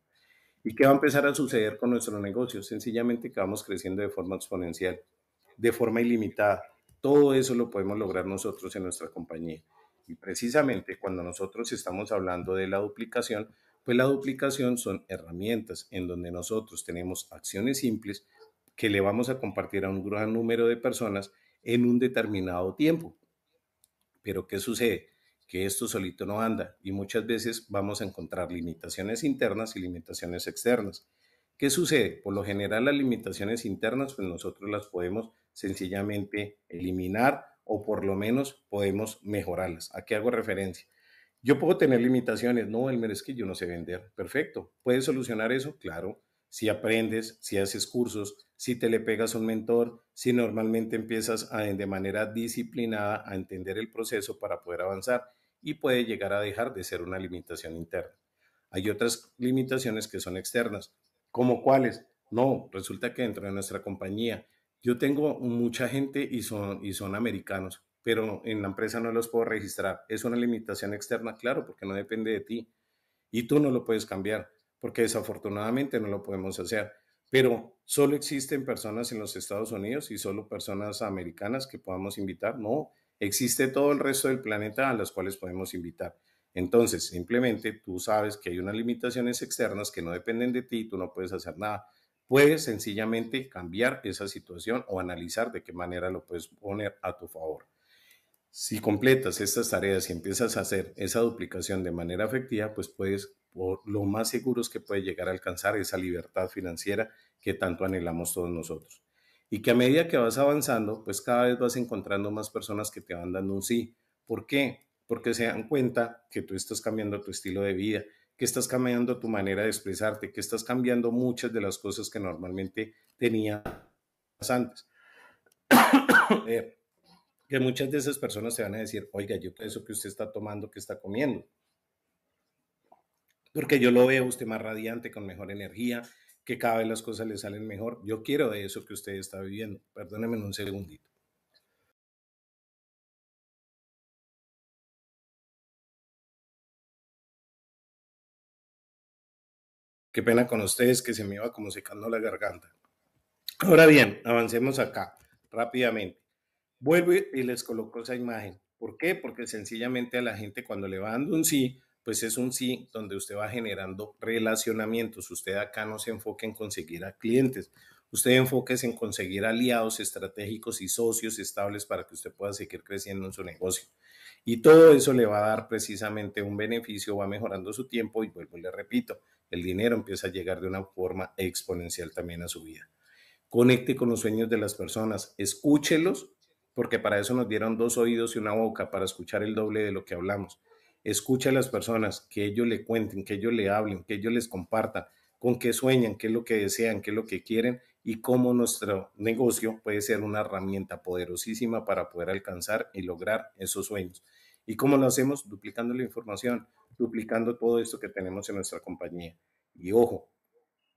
¿Y qué va a empezar a suceder con nuestro negocio? Sencillamente que vamos creciendo de forma exponencial, de forma ilimitada. Todo eso lo podemos lograr nosotros en nuestra compañía. Y precisamente cuando nosotros estamos hablando de la duplicación, pues la duplicación son herramientas en donde nosotros tenemos acciones simples que le vamos a compartir a un gran número de personas en un determinado tiempo. Pero ¿qué sucede? que esto solito no anda y muchas veces vamos a encontrar limitaciones internas y limitaciones externas. ¿Qué sucede? Por lo general las limitaciones internas pues nosotros las podemos sencillamente eliminar o por lo menos podemos mejorarlas. ¿A qué hago referencia? Yo puedo tener limitaciones, no, el es que yo no sé vender. Perfecto. ¿Puedes solucionar eso? Claro. Si aprendes, si haces cursos, si te le pegas un mentor, si normalmente empiezas de manera disciplinada a entender el proceso para poder avanzar y puede llegar a dejar de ser una limitación interna. Hay otras limitaciones que son externas, como cuáles. No, resulta que dentro de nuestra compañía yo tengo mucha gente y son, y son americanos, pero en la empresa no los puedo registrar. Es una limitación externa, claro, porque no depende de ti y tú no lo puedes cambiar, porque desafortunadamente no lo podemos hacer. Pero solo existen personas en los Estados Unidos y solo personas americanas que podamos invitar. No, existe todo el resto del planeta a las cuales podemos invitar. Entonces, simplemente tú sabes que hay unas limitaciones externas que no dependen de ti, tú no puedes hacer nada. Puedes sencillamente cambiar esa situación o analizar de qué manera lo puedes poner a tu favor. Si completas estas tareas y empiezas a hacer esa duplicación de manera efectiva, pues puedes, por lo más seguros es que puede llegar a alcanzar esa libertad financiera que tanto anhelamos todos nosotros y que a medida que vas avanzando, pues cada vez vas encontrando más personas que te van dando un sí. ¿Por qué? Porque se dan cuenta que tú estás cambiando tu estilo de vida, que estás cambiando tu manera de expresarte, que estás cambiando muchas de las cosas que normalmente tenías antes. *coughs* Eh, que muchas de esas personas se van a decir, oiga, yo eso que usted está tomando, que está comiendo. Porque yo lo veo usted más radiante, con mejor energía, que cada vez las cosas le salen mejor. Yo quiero de eso que usted está viviendo. Perdóneme un segundito. Qué pena con ustedes que se me iba como secando la garganta. Ahora bien, avancemos acá rápidamente. Vuelvo y les coloco esa imagen. ¿Por qué? Porque sencillamente a la gente cuando le va dando un sí, pues es un sí donde usted va generando relacionamientos. Usted acá no se enfoca en conseguir a clientes, usted enfoca en conseguir aliados estratégicos y socios estables para que usted pueda seguir creciendo en su negocio. Y todo eso le va a dar precisamente un beneficio, va mejorando su tiempo y vuelvo y le repito, el dinero empieza a llegar de una forma exponencial también a su vida. Conecte con los sueños de las personas, escúchelos, porque para eso nos dieron dos oídos y una boca, para escuchar el doble de lo que hablamos escucha a las personas, que ellos le cuenten, que ellos le hablen, que ellos les compartan con qué sueñan, qué es lo que desean, qué es lo que quieren y cómo nuestro negocio puede ser una herramienta poderosísima para poder alcanzar y lograr esos sueños. ¿Y cómo lo hacemos? Duplicando la información, duplicando todo esto que tenemos en nuestra compañía. Y ojo,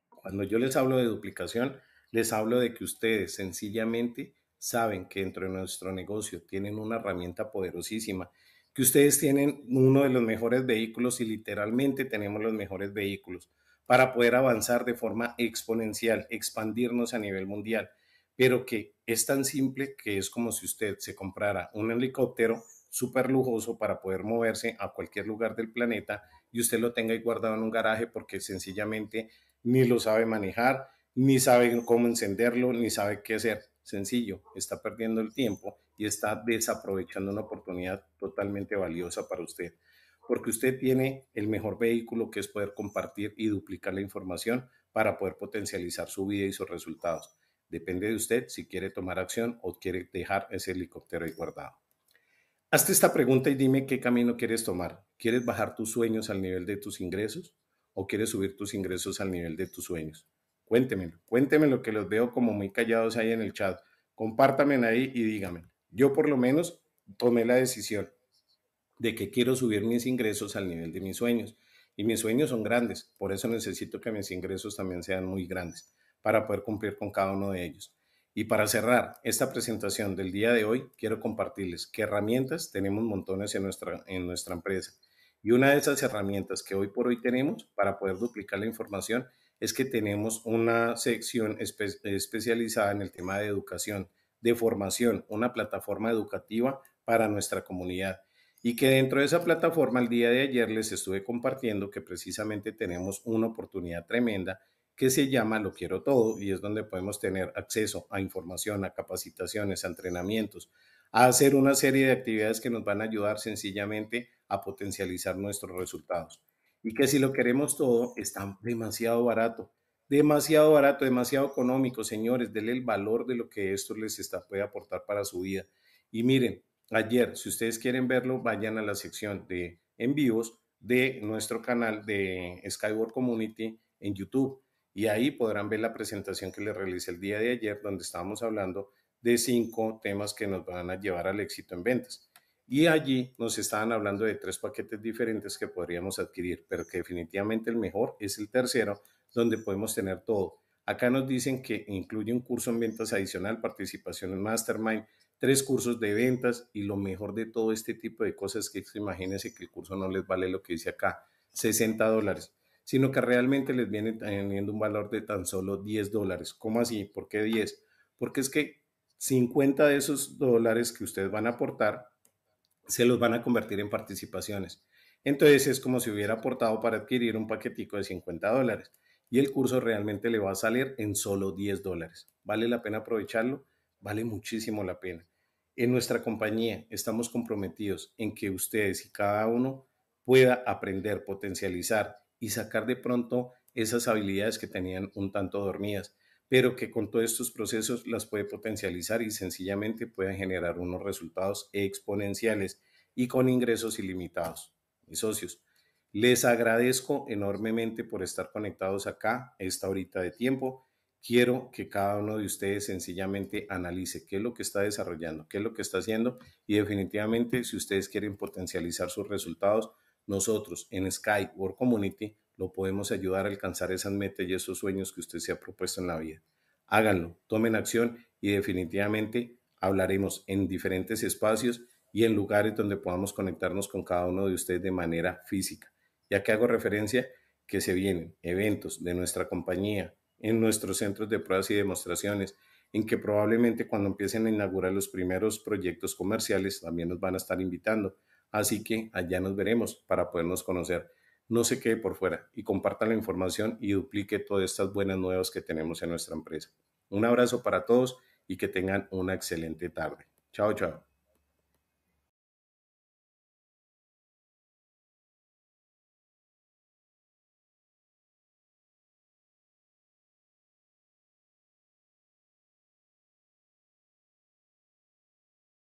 cuando yo les hablo de duplicación, les hablo de que ustedes sencillamente saben que dentro de nuestro negocio tienen una herramienta poderosísima que ustedes tienen uno de los mejores vehículos y literalmente tenemos los mejores vehículos para poder avanzar de forma exponencial, expandirnos a nivel mundial, pero que es tan simple que es como si usted se comprara un helicóptero súper lujoso para poder moverse a cualquier lugar del planeta y usted lo tenga ahí guardado en un garaje porque sencillamente ni lo sabe manejar, ni sabe cómo encenderlo, ni sabe qué hacer. Sencillo, está perdiendo el tiempo y está desaprovechando una oportunidad totalmente valiosa para usted, porque usted tiene el mejor vehículo que es poder compartir y duplicar la información para poder potencializar su vida y sus resultados. Depende de usted si quiere tomar acción o quiere dejar ese helicóptero ahí guardado. Hazte esta pregunta y dime qué camino quieres tomar. ¿Quieres bajar tus sueños al nivel de tus ingresos o quieres subir tus ingresos al nivel de tus sueños? Cuéntemelo, cuéntemelo que los veo como muy callados ahí en el chat. Compártanme ahí y díganme. Yo por lo menos tomé la decisión de que quiero subir mis ingresos al nivel de mis sueños. Y mis sueños son grandes, por eso necesito que mis ingresos también sean muy grandes para poder cumplir con cada uno de ellos. Y para cerrar esta presentación del día de hoy, quiero compartirles qué herramientas tenemos montones en nuestra, en nuestra empresa. Y una de esas herramientas que hoy por hoy tenemos para poder duplicar la información es que tenemos una sección especializada en el tema de educación, de formación, una plataforma educativa para nuestra comunidad. Y que dentro de esa plataforma, el día de ayer les estuve compartiendo que precisamente tenemos una oportunidad tremenda que se llama Lo Quiero Todo y es donde podemos tener acceso a información, a capacitaciones, a entrenamientos, a hacer una serie de actividades que nos van a ayudar sencillamente a potencializar nuestros resultados y que si lo queremos todo está demasiado barato, demasiado barato, demasiado económico, señores, denle el valor de lo que esto les está, puede aportar para su vida. Y miren, ayer, si ustedes quieren verlo, vayan a la sección de envíos de nuestro canal de Skyward Community en YouTube y ahí podrán ver la presentación que les realicé el día de ayer donde estábamos hablando de cinco temas que nos van a llevar al éxito en ventas. Y allí nos estaban hablando de tres paquetes diferentes que podríamos adquirir, pero que definitivamente el mejor es el tercero, donde podemos tener todo. Acá nos dicen que incluye un curso en ventas adicional, participación en Mastermind, tres cursos de ventas y lo mejor de todo este tipo de cosas que imagínense que el curso no les vale lo que dice acá, 60 dólares, sino que realmente les viene teniendo un valor de tan solo 10 dólares. ¿Cómo así? ¿Por qué 10? Porque es que 50 de esos dólares que ustedes van a aportar se los van a convertir en participaciones. Entonces es como si hubiera aportado para adquirir un paquetico de 50 dólares y el curso realmente le va a salir en solo 10 dólares. ¿Vale la pena aprovecharlo? Vale muchísimo la pena. En nuestra compañía estamos comprometidos en que ustedes y cada uno pueda aprender, potencializar y sacar de pronto esas habilidades que tenían un tanto dormidas, pero que con todos estos procesos las puede potencializar y sencillamente puede generar unos resultados exponenciales y con ingresos ilimitados. Mis socios, les agradezco enormemente por estar conectados acá esta horita de tiempo. Quiero que cada uno de ustedes sencillamente analice qué es lo que está desarrollando, qué es lo que está haciendo y definitivamente si ustedes quieren potencializar sus resultados, nosotros en Sky Work Community lo podemos ayudar a alcanzar esas metas y esos sueños que usted se ha propuesto en la vida. Háganlo, tomen acción y definitivamente hablaremos en diferentes espacios y en lugares donde podamos conectarnos con cada uno de ustedes de manera física, ya que hago referencia que se vienen eventos de nuestra compañía en nuestros centros de pruebas y demostraciones, en que probablemente cuando empiecen a inaugurar los primeros proyectos comerciales también nos van a estar invitando. Así que allá nos veremos para podernos conocer no se quede por fuera y compartan la información y duplique todas estas buenas nuevas que tenemos en nuestra empresa. Un abrazo para todos y que tengan una excelente tarde. Chao, chao.